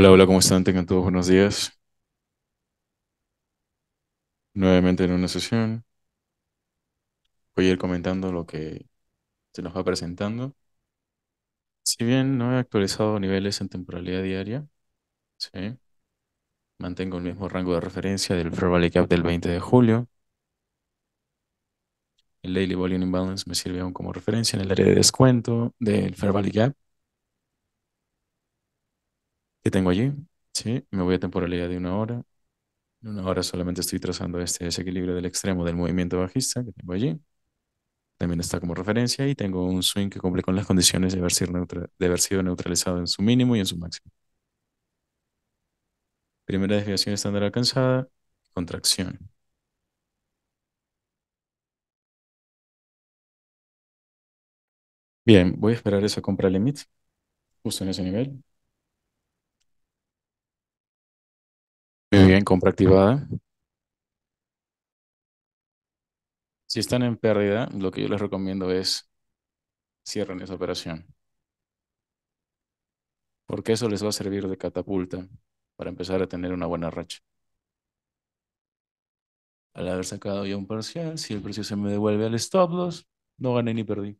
Hola, hola, ¿cómo están? Tengan todos buenos días. Nuevamente en una sesión. Voy a ir comentando lo que se nos va presentando. Si bien no he actualizado niveles en temporalidad diaria, ¿sí? mantengo el mismo rango de referencia del Fair Valley Cap del 20 de julio. El Daily Volume Imbalance me sirve aún como referencia en el área de descuento del Fair Valley Gap tengo allí. Sí, me voy a temporalidad de una hora. En una hora solamente estoy trazando este desequilibrio del extremo del movimiento bajista que tengo allí. También está como referencia y tengo un swing que cumple con las condiciones de haber sido, de haber sido neutralizado en su mínimo y en su máximo. Primera desviación estándar alcanzada, contracción. Bien, voy a esperar esa compra limit, justo en ese nivel. Muy bien, compra activada. Si están en pérdida, lo que yo les recomiendo es cierren esa operación. Porque eso les va a servir de catapulta para empezar a tener una buena racha. Al haber sacado ya un parcial, si el precio se me devuelve al stop loss, no gané ni perdí.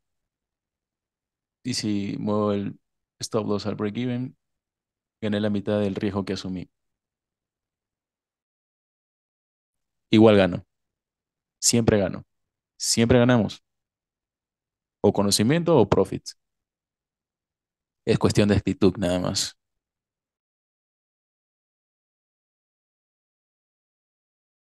Y si muevo el stop loss al break even, gané la mitad del riesgo que asumí. igual gano. Siempre gano. Siempre ganamos. O conocimiento o profit. Es cuestión de actitud nada más.